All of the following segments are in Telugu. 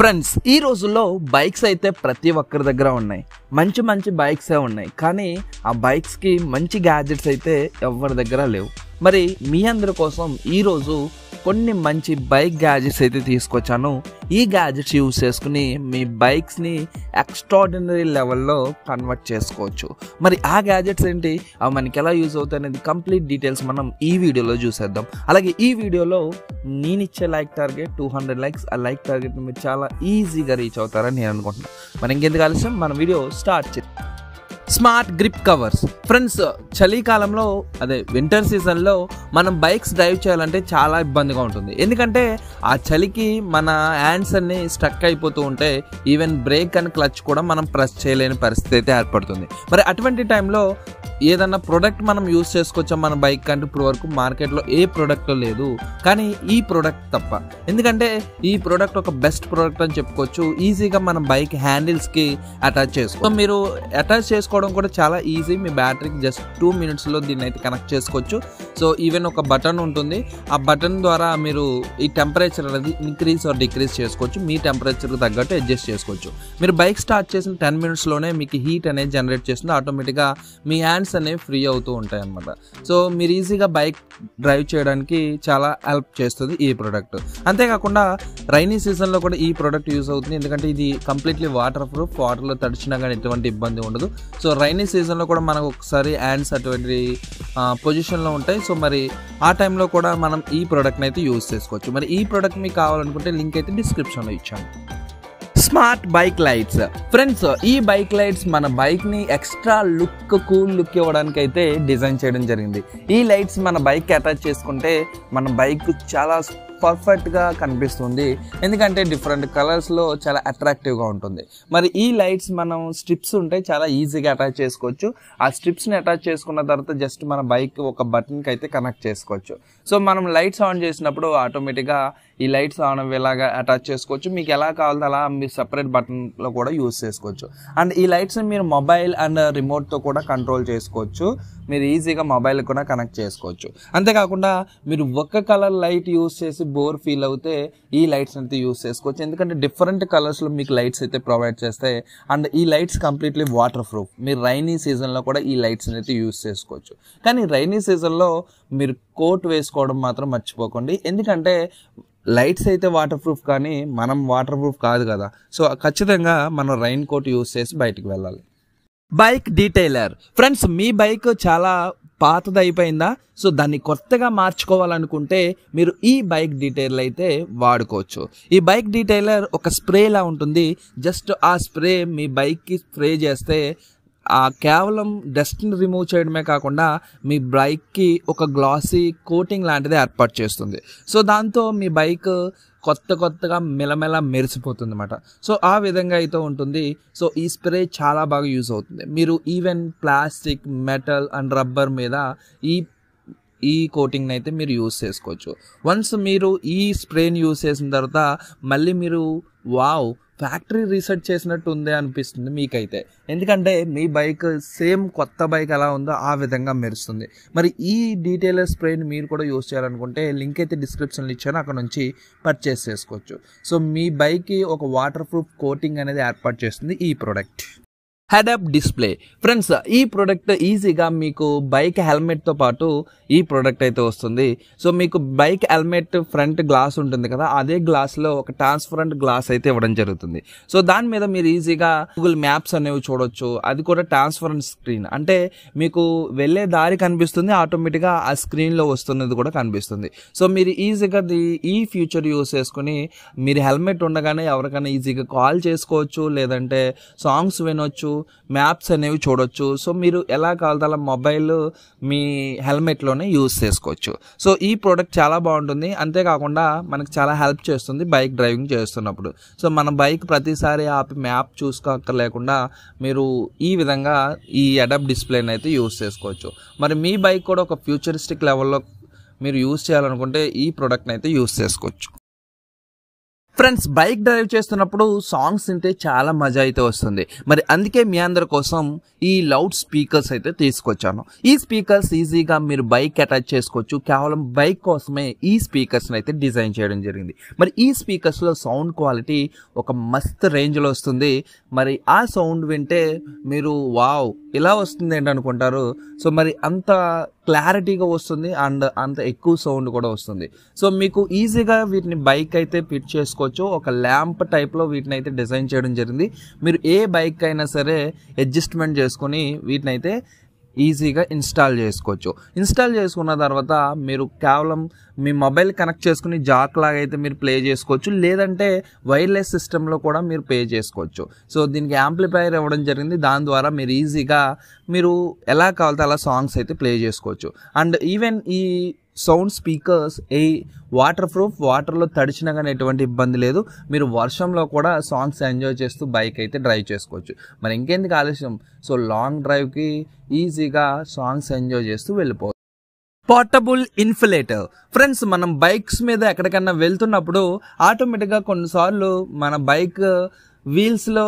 ఫ్రెండ్స్ ఈ రోజుల్లో బైక్స్ అయితే ప్రతి ఒక్కరి దగ్గర ఉన్నాయి మంచి మంచి బైక్సే ఉన్నాయి కానీ ఆ బైక్స్కి మంచి గ్యాజెట్స్ అయితే ఎవరి దగ్గర లేవు మరి మీ అందరి కోసం ఈరోజు కొన్ని మంచి బైక్ గ్యాజెట్స్ అయితే తీసుకొచ్చాను ఈ గ్యాజెట్స్ యూజ్ చేసుకుని మీ బైక్స్ని ఎక్స్ట్రాడినరీ లెవెల్లో కన్వర్ట్ చేసుకోవచ్చు మరి ఆ గ్యాజెట్స్ ఏంటి అవి మనకి ఎలా యూజ్ అవుతాయి అనేది కంప్లీట్ డీటెయిల్స్ మనం ఈ వీడియోలో చూసేద్దాం అలాగే ఈ వీడియోలో నేను ఇచ్చే like target two hundred likes ఆ లైక్ టార్గెట్ మీరు చాలా ఈజీగా రీచ్ అవుతారని నేను అనుకుంటున్నాను మనం ఇంకెందుకు కలిసి మన వీడియో స్టార్ట్ చేద్దాం స్మార్ట్ గ్రిప్ కవర్స్ ఫ్రెండ్స్ చలికాలంలో అదే వింటర్ సీజన్లో మనం బైక్స్ డ్రైవ్ చేయాలంటే చాలా ఇబ్బందిగా ఉంటుంది ఎందుకంటే ఆ చలికి మన హ్యాండ్స్ అన్ని స్ట్రక్ అయిపోతూ ఉంటే ఈవెన్ బ్రేక్ అండ్ క్లచ్ కూడా మనం ప్రెస్ చేయలేని పరిస్థితి అయితే ఏర్పడుతుంది మరి అటువంటి టైంలో ఏదన్నా ప్రొడక్ట్ మనం యూస్ చేసుకోవచ్చా మన బైక్ అంటే ఇప్పుడు వరకు మార్కెట్లో ఏ ప్రోడక్ట్ లేదు కానీ ఈ ప్రోడక్ట్ తప్ప ఎందుకంటే ఈ ప్రోడక్ట్ ఒక బెస్ట్ ప్రోడక్ట్ అని చెప్పుకోవచ్చు ఈజీగా మన బైక్ హ్యాండిల్స్కి అటాచ్ చేసుకో మీరు అటాచ్ చేసుకోవడం కూడా చాలా ఈజీ మీ బ్యాటరీకి జస్ట్ టూ మినిట్స్లో దీన్ని అయితే కనెక్ట్ చేసుకోవచ్చు సో ఈవెన్ ఒక బటన్ ఉంటుంది ఆ బటన్ ద్వారా మీరు ఈ టెంపరేచర్ అనేది ఇంక్రీజ్ ఆర్ డిక్రీజ్ చేసుకోవచ్చు మీ టెంపరేచర్కి తగ్గట్టు అడ్జస్ట్ చేసుకోవచ్చు మీరు బైక్ స్టార్ట్ చేసిన టెన్ మినిట్స్లోనే మీకు హీట్ అనేది జనరేట్ చేస్తుంది ఆటోమేటిక్గా మీ హ్యాండ్స్ వీల్స్ అనేవి ఫ్రీ అవుతూ ఉంటాయి అన్నమాట సో మీరు ఈజీగా బైక్ డ్రైవ్ చేయడానికి చాలా హెల్ప్ చేస్తుంది ఈ ప్రోడక్ట్ అంతేకాకుండా రైనీ సీజన్లో కూడా ఈ ప్రోడక్ట్ యూస్ అవుతుంది ఎందుకంటే ఇది కంప్లీట్లీ వాటర్ ప్రూఫ్ వాటర్లో తడిచినా కానీ ఎటువంటి ఇబ్బంది ఉండదు సో రైనీ సీజన్లో కూడా మనకు ఒకసారి హ్యాండ్స్ అటువంటి పొజిషన్లో ఉంటాయి సో మరి ఆ టైంలో కూడా మనం ఈ ప్రోడక్ట్ని అయితే యూస్ చేసుకోవచ్చు మరి ఈ ప్రోడక్ట్ మీకు కావాలనుకుంటే లింక్ అయితే డిస్క్రిప్షన్లో ఇచ్చాను స్మార్ట్ బైక్ లైట్స్ ఫ్రెండ్స్ ఈ బైక్ లైట్స్ మన బైక్ ని ఎక్స్ట్రా లుక్ కూల్ లుక్ ఇవ్వడానికి అయితే డిజైన్ చేయడం జరిగింది ఈ లైట్స్ మన బైక్ అటాచ్ చేసుకుంటే మన బైక్ చాలా పర్ఫెక్ట్గా కనిపిస్తుంది ఎందుకంటే డిఫరెంట్ కలర్స్లో చాలా అట్రాక్టివ్గా ఉంటుంది మరి ఈ లైట్స్ మనం స్ట్రిప్స్ ఉంటే చాలా ఈజీగా అటాచ్ చేసుకోవచ్చు ఆ స్ట్రిప్స్ని అటాచ్ చేసుకున్న తర్వాత జస్ట్ మన బైక్ ఒక బటన్కి అయితే కనెక్ట్ చేసుకోవచ్చు సో మనం లైట్స్ ఆన్ చేసినప్పుడు ఆటోమేటిక్గా ఈ లైట్స్ ఆన్ ఎలాగా అటాచ్ చేసుకోవచ్చు మీకు ఎలా కావాలో అలా మీరు సపరేట్ బటన్లో కూడా యూస్ చేసుకోవచ్చు అండ్ ఈ లైట్స్ని మీరు మొబైల్ అండ్ రిమోట్తో కూడా కంట్రోల్ చేసుకోవచ్చు మీరు ఈజీగా మొబైల్ కూడా కనెక్ట్ చేసుకోవచ్చు అంతేకాకుండా మీరు ఒక్క కలర్ లైట్ యూస్ చేసి బోర్ ఫీల్ అవుతే ఈ లైట్స్ అయితే యూస్ చేసుకోవచ్చు ఎందుకంటే డిఫరెంట్ కలర్స్లో మీకు లైట్స్ అయితే ప్రొవైడ్ చేస్తాయి అండ్ ఈ లైట్స్ కంప్లీట్లీ వాటర్ ప్రూఫ్ మీరు రైనీ సీజన్లో కూడా ఈ లైట్స్ అయితే యూస్ చేసుకోవచ్చు కానీ రైనీ సీజన్లో మీరు కోట్ వేసుకోవడం మాత్రం మర్చిపోకండి ఎందుకంటే లైట్స్ అయితే వాటర్ ప్రూఫ్ కానీ మనం వాటర్ ప్రూఫ్ కాదు కదా సో ఖచ్చితంగా మనం రైన్ కోట్ యూస్ చేసి బయటికి వెళ్ళాలి బైక్ డీటైలర్ ఫ్రెండ్స్ మీ బైక్ చాలా పాతది అయిపోయిందా సో దాన్ని కొత్తగా మార్చుకోవాలనుకుంటే మీరు ఈ బైక్ డీటైలర్ అయితే వాడుకోవచ్చు ఈ బైక్ డీటైలర్ ఒక స్ప్రేలా ఉంటుంది జస్ట్ ఆ స్ప్రే మీ బైక్కి స్ప్రే చేస్తే ఆ కేవలం డస్ట్ని రిమూవ్ చేయడమే కాకుండా మీ బైక్కి ఒక గ్లాసీ కోటింగ్ లాంటిది ఏర్పాటు చేస్తుంది సో దాంతో మీ బైక్ కొత్త కొత్తగా మెలమెల మెరిసిపోతుంది అనమాట సో ఆ విధంగా అయితే ఉంటుంది సో ఈ స్ప్రే చాలా బాగా యూజ్ అవుతుంది మీరు even plastic metal and rubber మీద ఈ ఈ కోటింగ్ని అయితే మీరు యూస్ చేసుకోవచ్చు వన్స్ మీరు ఈ స్ప్రేని యూస్ చేసిన తర్వాత మళ్ళీ మీరు వావ్ ఫ్యాక్టరీ రీసెర్చ్ చేసినట్టు ఉందే అనిపిస్తుంది మీకైతే ఎందుకంటే మీ బైక్ సేమ్ కొత్త బైక్ ఎలా ఉందో ఆ విధంగా మెరుస్తుంది మరి ఈ డీటెయిల్ స్ప్రేని మీరు కూడా యూస్ చేయాలనుకుంటే లింక్ అయితే డిస్క్రిప్షన్లో ఇచ్చాను అక్కడ నుంచి పర్చేస్ చేసుకోవచ్చు సో మీ బైక్కి ఒక వాటర్ ప్రూఫ్ కోటింగ్ అనేది ఏర్పాటు చేస్తుంది ఈ ప్రోడక్ట్ హెడప్ డిస్ప్లే ఫ్రెండ్స్ ఈ ప్రోడక్ట్ ఈజీగా మీకు బైక్ హెల్మెట్తో పాటు ఈ ప్రోడక్ట్ అయితే వస్తుంది సో మీకు బైక్ హెల్మెట్ ఫ్రంట్ గ్లాస్ ఉంటుంది కదా అదే గ్లాస్లో ఒక ట్రాన్స్పరెంట్ గ్లాస్ అయితే ఇవ్వడం జరుగుతుంది సో దాని మీద మీరు ఈజీగా గూగుల్ మ్యాప్స్ అనేవి చూడొచ్చు అది కూడా ట్రాన్స్పరెంట్ స్క్రీన్ అంటే మీకు వెళ్ళే దారి కనిపిస్తుంది ఆటోమేటిక్గా ఆ స్క్రీన్లో వస్తున్నది కూడా కనిపిస్తుంది సో మీరు ఈజీగా ఈ ఫ్యూచర్ యూస్ చేసుకుని మీరు హెల్మెట్ ఉండగానే ఎవరికైనా ఈజీగా కాల్ చేసుకోవచ్చు లేదంటే సాంగ్స్ వినొచ్చు మ్యాప్స్ అనేవి చూడొచ్చు సో మీరు ఎలా కావాలి మొబైల్ మీ హెల్మెట్లోనే యూస్ చేసుకోవచ్చు సో ఈ ప్రోడక్ట్ చాలా బాగుంటుంది అంతేకాకుండా మనకు చాలా హెల్ప్ చేస్తుంది బైక్ డ్రైవింగ్ చేస్తున్నప్పుడు సో మన బైక్ ప్రతిసారి ఆపి మ్యాప్ చూసుకోక్కర్లేకుండా మీరు ఈ విధంగా ఈ అడప్ డిస్ప్లేని అయితే యూస్ చేసుకోవచ్చు మరి మీ బైక్ కూడా ఒక ఫ్యూచరిస్టిక్ లెవెల్లో మీరు యూస్ చేయాలనుకుంటే ఈ ప్రోడక్ట్ని అయితే యూస్ చేసుకోవచ్చు ఫ్రెండ్స్ బైక్ డ్రైవ్ చేస్తున్నప్పుడు సాంగ్స్ వింటే చాలా మజా అయితే వస్తుంది మరి అందుకే మీ అందరి కోసం ఈ లౌడ్ స్పీకర్స్ అయితే తీసుకొచ్చాను ఈ స్పీకర్స్ ఈజీగా మీరు బైక్ అటాచ్ చేసుకోవచ్చు కేవలం బైక్ కోసమే ఈ స్పీకర్స్ని అయితే డిజైన్ చేయడం జరిగింది మరి ఈ స్పీకర్స్లో సౌండ్ క్వాలిటీ ఒక మస్త్ రేంజ్లో వస్తుంది మరి ఆ సౌండ్ వింటే మీరు వావ్ ఇలా వస్తుంది ఏంటనుకుంటారు సో మరి అంత క్లారిటీగా వస్తుంది అండ్ అంత ఎక్కువ సౌండ్ కూడా వస్తుంది సో మీకు ఈజీగా వీటిని బైక్ అయితే ఫిట్ చేసుకోవచ్చు ఒక ల్యాంప్ టైప్లో వీటిని అయితే డిజైన్ చేయడం జరిగింది మీరు ఏ బైక్ అయినా సరే అడ్జస్ట్మెంట్ చేసుకొని వీటిని అయితే ఈజీగా ఇన్స్టాల్ చేసుకోవచ్చు ఇన్స్టాల్ చేసుకున్న తర్వాత మీరు కేవలం మీ మొబైల్ కనెక్ట్ చేసుకుని జాక్ లాగా అయితే మీరు ప్లే చేసుకోవచ్చు లేదంటే వైర్లెస్ సిస్టంలో కూడా మీరు పే చేసుకోవచ్చు సో దీనికి యాంప్లిఫైర్ ఇవ్వడం జరిగింది దాని ద్వారా మీరు ఈజీగా మీరు ఎలా కావాలితే అలా సాంగ్స్ అయితే ప్లే చేసుకోవచ్చు అండ్ ఈవెన్ ఈ సౌండ్ స్పీకర్స్ ఏ వాటర్ ప్రూఫ్ వాటర్లో తడిచినా కానీ ఎటువంటి ఇబ్బంది లేదు మీరు వర్షంలో కూడా సాంగ్స్ ఎంజాయ్ చేస్తూ బైక్ అయితే డ్రైవ్ చేసుకోవచ్చు మరి ఇంకెందుకు ఆలస్యం సో లాంగ్ డ్రైవ్కి ఈజీగా సాంగ్స్ ఎంజాయ్ చేస్తూ వెళ్ళిపోవచ్చు పోర్టబుల్ ఇన్ఫిలేటర్ ఫ్రెండ్స్ మనం బైక్స్ మీద ఎక్కడికన్నా వెళ్తున్నప్పుడు ఆటోమేటిక్గా కొన్నిసార్లు మన బైక్ వీల్స్లో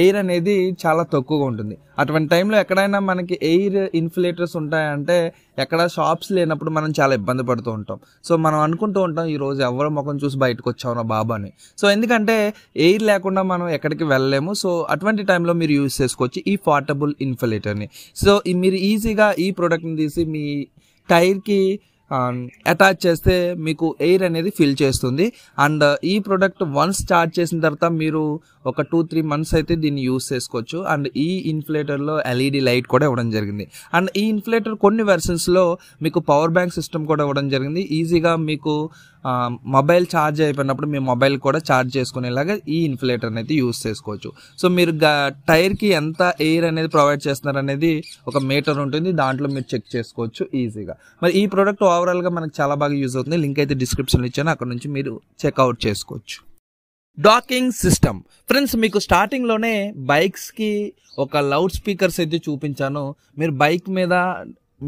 ఎయిర్ అనేది చాలా తక్కువగా ఉంటుంది అటువంటి టైంలో ఎక్కడైనా మనకి ఎయిర్ ఇన్ఫ్లేటర్స్ ఉంటాయంటే ఎక్కడ షాప్స్ లేనప్పుడు మనం చాలా ఇబ్బంది పడుతూ ఉంటాం సో మనం అనుకుంటూ ఉంటాం ఈరోజు ఎవరు ముఖం చూసి బయటకు వచ్చామో బాబా అని సో ఎందుకంటే ఎయిర్ లేకుండా మనం ఎక్కడికి వెళ్ళలేము సో అటువంటి టైంలో మీరు యూజ్ చేసుకోవచ్చు ఈ పోర్టబుల్ ఇన్ఫ్లేటర్ని సో మీరు ఈజీగా ఈ ప్రోడక్ట్ని తీసి మీ టైర్కి అటాచ్ చేస్తే మీకు ఎయిర్ అనేది ఫిల్ చేస్తుంది అండ్ ఈ ప్రోడక్ట్ వన్స్ స్టార్ట్ చేసిన తర్వాత మీరు ఒక టూ త్రీ మంత్స్ అయితే దీన్ని యూస్ చేసుకోవచ్చు అండ్ ఈ ఇన్ఫ్లేటర్లో ఎల్ఈడి లైట్ కూడా ఇవ్వడం జరిగింది అండ్ ఈ ఇన్ఫ్లేటర్ కొన్ని వెర్షన్స్లో మీకు పవర్ బ్యాంక్ సిస్టమ్ కూడా ఇవ్వడం జరిగింది ఈజీగా మీకు మొబైల్ ఛార్జ్ అయిపోయినప్పుడు మీ మొబైల్ కూడా ఛార్జ్ చేసుకునేలాగా ఈ ఇన్ఫ్లేటర్ని అయితే యూస్ చేసుకోవచ్చు సో మీరు టైర్కి ఎంత ఎయిర్ అనేది ప్రొవైడ్ చేస్తున్నారు అనేది ఒక మీటర్ ఉంటుంది దాంట్లో మీరు చెక్ చేసుకోవచ్చు ఈజీగా మరి ఈ ప్రోడక్ట్ ఓవరాల్గా మనకు చాలా బాగా యూజ్ అవుతుంది లింక్ అయితే డిస్క్రిప్షన్లో ఇచ్చాను అక్కడ నుంచి మీరు చెక్అవుట్ చేసుకోవచ్చు డాకింగ్ సిస్టమ్ ఫ్రెండ్స్ మీకు స్టార్టింగ్లోనే బైక్స్కి ఒక లౌడ్ స్పీకర్స్ అయితే చూపించాను మీరు బైక్ మీద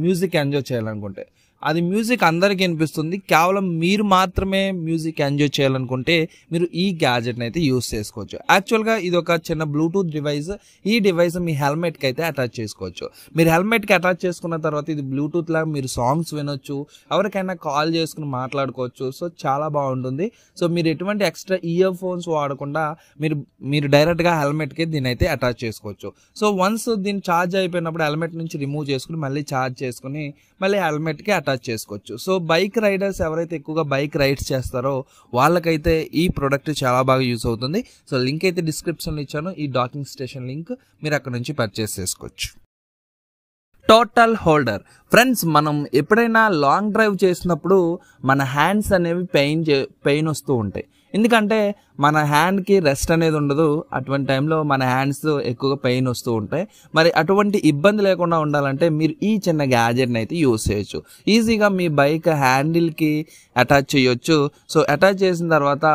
మ్యూజిక్ ఎంజాయ్ చేయాలనుకుంటే అది మ్యూజిక్ అందరికీ అనిపిస్తుంది కేవలం మీరు మాత్రమే మ్యూజిక్ ఎంజాయ్ చేయాలనుకుంటే మీరు ఈ గ్యాజెట్ని అయితే యూజ్ చేసుకోవచ్చు యాక్చువల్గా ఇది ఒక చిన్న బ్లూటూత్ డివైస్ ఈ డివైస్ మీ హెల్మెట్కి అయితే అటాచ్ చేసుకోవచ్చు మీరు హెల్మెట్కి అటాచ్ చేసుకున్న తర్వాత ఇది బ్లూటూత్ లాగా మీరు సాంగ్స్ వినొచ్చు ఎవరికైనా కాల్ చేసుకుని మాట్లాడుకోవచ్చు సో చాలా బాగుంటుంది సో మీరు ఎటువంటి ఎక్స్ట్రా ఇయర్ ఫోన్స్ వాడకుండా మీరు మీరు డైరెక్ట్గా హెల్మెట్కి దీని అయితే అటాచ్ చేసుకోవచ్చు సో వన్స్ దీన్ని ఛార్జ్ అయిపోయినప్పుడు హెల్మెట్ నుంచి రిమూవ్ చేసుకుని మళ్ళీ ఛార్జ్ చేసుకుని మళ్ళీ హెల్మెట్కి అటాచ్ చేసుకోవచ్చు సో బైక్ రైడర్స్ ఎవరైతే ఎక్కువగా బైక్ రైడ్స్ చేస్తారో వాళ్ళకైతే ఈ ప్రోడక్ట్ చాలా బాగా యూస్ అవుతుంది సో లింక్ అయితే డిస్క్రిప్షన్లో ఇచ్చాను ఈ డాకింగ్ స్టేషన్ లింక్ మీరు అక్కడ నుంచి పర్చేస్ చేసుకోవచ్చు టోటల్ హోల్డర్ ఫ్రెండ్స్ మనం ఎప్పుడైనా లాంగ్ డ్రైవ్ చేసినప్పుడు మన హ్యాండ్స్ అనేవి పెయిన్ పెయిన్ వస్తూ ఉంటాయి ఎందుకంటే మన హ్యాండ్కి రెస్ట్ అనేది ఉండదు అటువంటి టైంలో మన హ్యాండ్స్ ఎక్కువగా పెయిన్ వస్తూ ఉంటాయి మరి అటువంటి ఇబ్బంది లేకుండా ఉండాలంటే మీరు ఈ చిన్న గ్యాజెట్ని అయితే యూస్ చేయొచ్చు ఈజీగా మీ బైక్ హ్యాండిల్కి అటాచ్ చేయొచ్చు సో అటాచ్ చేసిన తర్వాత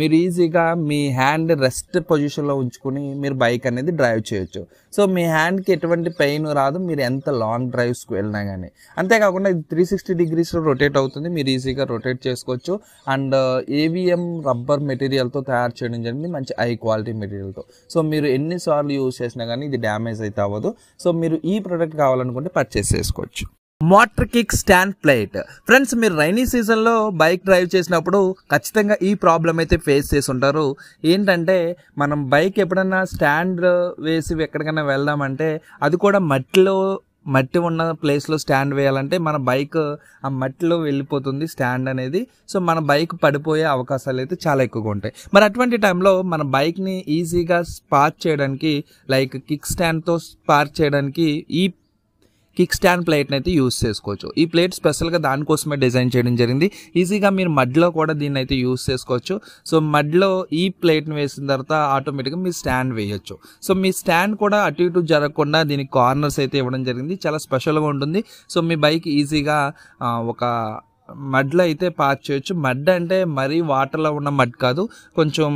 మీరు ఈజీగా మీ హ్యాండ్ రెస్ట్ పొజిషన్లో ఉంచుకుని మీరు బైక్ అనేది డ్రైవ్ చేయొచ్చు సో మీ హ్యాండ్కి ఎటువంటి పెయిన్ రాదు మీరు ఎంత లాంగ్ డ్రైవ్స్కి వెళ్ళినా కానీ అంతేకాకుండా ఇది త్రీ సిక్స్టీ డిగ్రీస్లో రొటేట్ అవుతుంది మీరు ఈజీగా రొటేట్ చేసుకోవచ్చు అండ్ ఏవిఎం రబ్బర్ మెటీరియల్తో తయారు చేయడం జరిగింది మంచి హై క్వాలిటీ మెటీరియల్తో సో మీరు ఎన్నిసార్లు యూజ్ చేసినా కానీ ఇది డ్యామేజ్ అయితే అవ్వదు సో మీరు ఈ ప్రోడక్ట్ కావాలనుకుంటే పర్చేస్ చేసుకోవచ్చు motor kick stand plate friends మీరు రైనీ సీజన్లో బైక్ డ్రైవ్ చేసినప్పుడు ఖచ్చితంగా ఈ ప్రాబ్లం అయితే ఫేస్ చేసి ఉంటారు ఏంటంటే మనం బైక్ ఎప్పుడన్నా స్టాండ్ వేసి ఎక్కడికైనా వెళ్దామంటే అది కూడా మట్టిలో మట్టి ఉన్న ప్లేస్లో స్టాండ్ వేయాలంటే మన బైక్ ఆ మట్టిలో వెళ్ళిపోతుంది స్టాండ్ అనేది సో మన బైక్ పడిపోయే అవకాశాలు అయితే చాలా ఎక్కువగా ఉంటాయి మరి అటువంటి టైంలో మన బైక్ని ఈజీగా స్పార్క్ చేయడానికి లైక్ కిక్ స్టాండ్తో స్పార్క్ చేయడానికి ఈ కిక్ స్టాండ్ ప్లేట్ని అయితే యూస్ చేసుకోవచ్చు ఈ ప్లేట్ స్పెషల్గా దానికోసమే డిజైన్ చేయడం జరిగింది ఈజీగా మీరు మడ్లో కూడా దీన్ని అయితే యూస్ చేసుకోవచ్చు సో మడ్లో ఈ ప్లేట్ని వేసిన తర్వాత ఆటోమేటిక్గా మీ స్టాండ్ వేయొచ్చు సో మీ స్టాండ్ కూడా అటు ఇటు జరగకుండా దీనికి కార్నర్స్ అయితే ఇవ్వడం జరిగింది చాలా స్పెషల్గా ఉంటుంది సో మీ బైక్ ఈజీగా ఒక మడ్లో అయితే పార్క్ చేయొచ్చు మడ్ అంటే మరీ వాటర్లో ఉన్న మడ్ కాదు కొంచెం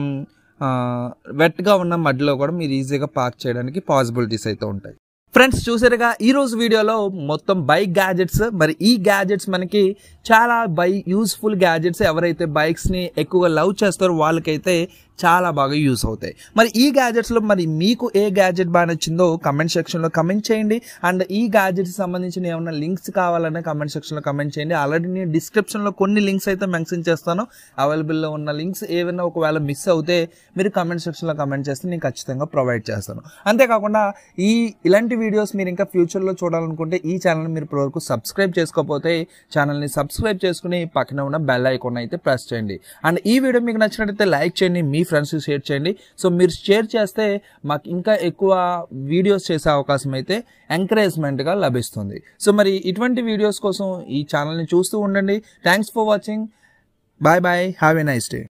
వెట్గా ఉన్న మడ్లో కూడా మీరు ఈజీగా పార్క్ చేయడానికి పాసిబిలిటీస్ అయితే ఉంటాయి ఫ్రెండ్స్ చూసారుగా ఈరోజు వీడియోలో మొత్తం బైక్ గ్యాజెట్స్ మరి ఈ గ్యాజెట్స్ మనకి చాలా బై యూస్ఫుల్ గ్యాజెట్స్ ఎవరైతే బైక్స్ని ఎక్కువగా లవ్ చేస్తారో వాళ్ళకైతే చాలా బాగా యూస్ అవుతాయి మరి ఈ గ్యాజెట్స్లో మరి మీకు ఏ గ్యాజెట్ బాగా నచ్చిందో కమెంట్ సెక్షన్లో కమెంట్ చేయండి అండ్ ఈ గ్యాజెట్స్ సంబంధించిన ఏమైనా లింక్స్ కావాలన్నా కమెంట్ సెక్షన్లో కమెంట్ చేయండి ఆల్రెడీ నేను డిస్క్రిప్షన్లో కొన్ని లింక్స్ అయితే మెన్షన్ చేస్తాను అవైలబుల్లో ఉన్న లింక్స్ ఏవైనా ఒకవేళ మిస్ అవుతే మీరు కమెంట్ సెక్షన్లో కమెంట్ చేస్తే నేను ఖచ్చితంగా ప్రొవైడ్ చేస్తాను అంతేకాకుండా ఈ ఇలాంటి వీడియోస్ మీరు ఇంకా ఫ్యూచర్లో చూడాలనుకుంటే ఈ ఛానల్ని మీరు ఇప్పటివరకు సబ్స్క్రైబ్ చేసుకోకపోతే ఛానల్ని సబ్స్క్రైబ్ చేసుకుని పక్కన ఉన్న బెల్ ఐకాన్ అయితే ప్రెస్ చేయండి అండ్ ఈ వీడియో మీకు నచ్చినట్లయితే లైక్ చేయండి మీ ఫ్రెండ్స్కి షేర్ చేయండి సో మీరు షేర్ చేస్తే మాకు ఇంకా ఎక్కువ వీడియోస్ చేసే అవకాశం అయితే ఎంకరేజ్మెంట్గా లభిస్తుంది సో మరి ఇటువంటి వీడియోస్ కోసం ఈ ఛానల్ని చూస్తూ ఉండండి thanks for watching bye bye have a nice day